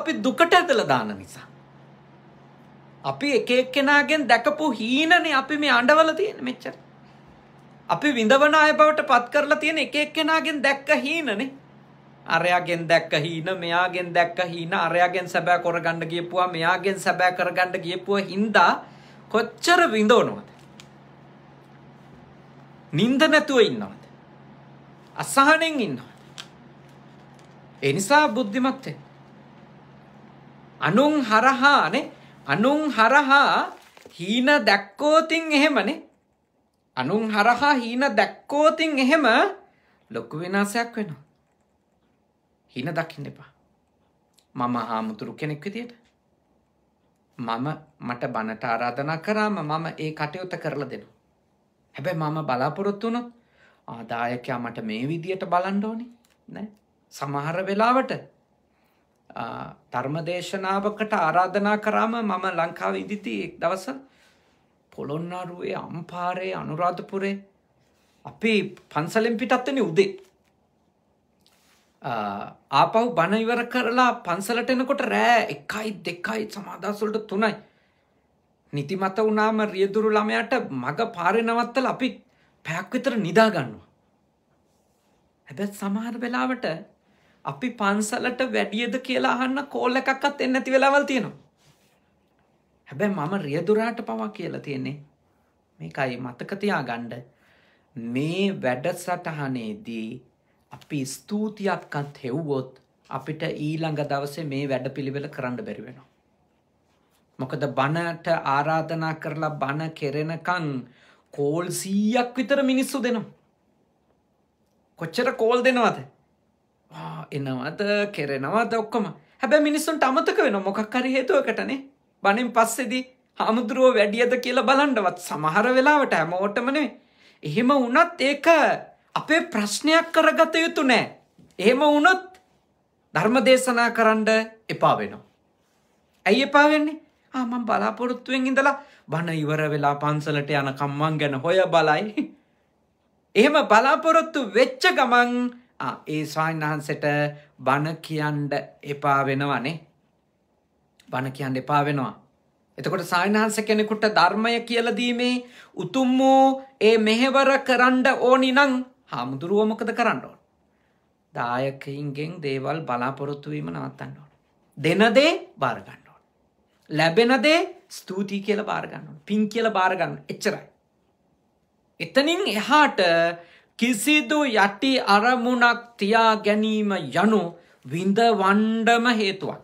අපි දුකට ඇදලා දාන නිසා. අපි එක එක්කෙනාගෙන් දැකපු හීනනේ අපි මේ අඬවල තියෙන මෙච්චර. අපි විඳවන අය බවට පත් කරලා තියෙන එක එක්කෙනාගෙන් දැක්ක හීනනේ. අරයාගෙන් දැක්ක හීන, මෙයාගෙන් දැක්ක හීන, අරයාගෙන් සැබෑ කරගන්න ගියපුවා, මෙයාගෙන් සැබෑ කරගන්න ගියපුවා හින්දා කොච්චර විඳවනවද? නින්ද නැතුව ඉන්නවද? අසහනෙන් ඉන්නවද? ඒ නිසා බුද්ධිමත් වෙන්න. අනුන් හරහානේ අනුන් හරහා හීන දැක්කෝතින් එහෙමනේ අනුන් හරහා හීන දැක්කෝතින් එහෙම ලොකු විනාසයක් වෙනවා හීන දකින්න එපා මම හාමුදුරු කෙනෙක් විදියට මම මට බණට ආරාධනා කරාම මම ඒ කටයුත්ත කරලා දෙනවා හැබැයි මම බලාපොරොත්තු වුණොත් ආදායකයා මට මේ විදියට බලන්න ඕනේ නෑ සමහර වෙලාවට ධර්මදේශනාවකට ආරාධනා කරාම මම ලංකාව ඉදිති එක් දවස පොළොන්නාරුවේ අම්පාරයේ අනුරාධපුරේ අපේ පන්සලෙන් පිටත්වන උදේ ආපහු බණ ඉවර කරලා පන්සලට එනකොට රෑ එකයි දෙකයි සමාදාසවලට තුනයි නිතිමත වුණාම රියදුරු ළමයට මග පාරේ නවත්තලා අපි පැයක් විතර නිදා ගන්නවා හැබැයි සමහර වෙලාවට අපි පන්සලට වැඩියද කියලා අහන්න කෝල් එකක්වත් එන්නේ නැති වෙලාවල් තියෙනවා. හැබැයි මම රියදුරාට පවා කියලා තියෙන්නේ මේකයි මතක තියාගන්න මේ වැඩසටහනේදී අපි ස්තුතියක්වත් හෙව්වොත් අපිට ඊළඟ දවසේ මේ වැඩපිළිවෙල කරන්න බැරි වෙනවා. මොකද බණට ආරාධනා කරලා බණ කෙරෙනකන් කෝල් 100ක් විතර මිනිස්සු දෙනවා. කොච්චර කෝල් දෙනවද? එනවද කෙරෙනවද ඔක්කොම හැබැ මිනිස්සුන්ට අමතක වෙන මොකක්කරි හේතුවකටනේ බනින් පස්සෙදි හාමුදුරුවෝ වැඩියද කියලා බලන්ඩවත් සමහර වෙලාවට හැමෝටමනේ එහෙම වනත් ඒක අපේ ප්‍රශ්නයක් කරගත යුතු නෑ එහෙම වුනොත් ධර්ම දේශනා කරන්න එපා වෙනවා ඇයි එපා වෙන්නේ ආමන් බලාපොරොත්තුවෙන් ඉඳලා බණ ඉවර වෙලා පන්සලට යන කම්මන් ගැන හොය බලයි එහෙම බලාපොරොත්තු වෙච්ච ගමන් ඒ ස්වාමීන් වහන්සේට බණ කියන්න එපා වෙනවනේ. බණ කියන්න එපා වෙනවා. එතකොට ස්වාමීන් වහන්සේ කෙනෙකුට ධර්මය කියලා දීමේ උතුම් වූ ඒ මෙහෙවර කරන්න ඕනි නම් හාමුදුරුවෝ මොකද කරන්න ඕන? දායකයින්ගෙන් දේවල් බලාපොරොත්තු වීම නවත්තන්න ඕන. දෙන දේ බාර ගන්න ඕන. ලැබෙන දේ ස්තුති කියලා බාර ගන්න ඕන. පින් කියලා බාර ගන්න. එච්චරයි. එතනින් එහාට කිසිදු යටි අරමුණක් තියා ගැනීම යනු විඳවණ්ඩම හේතුවක්.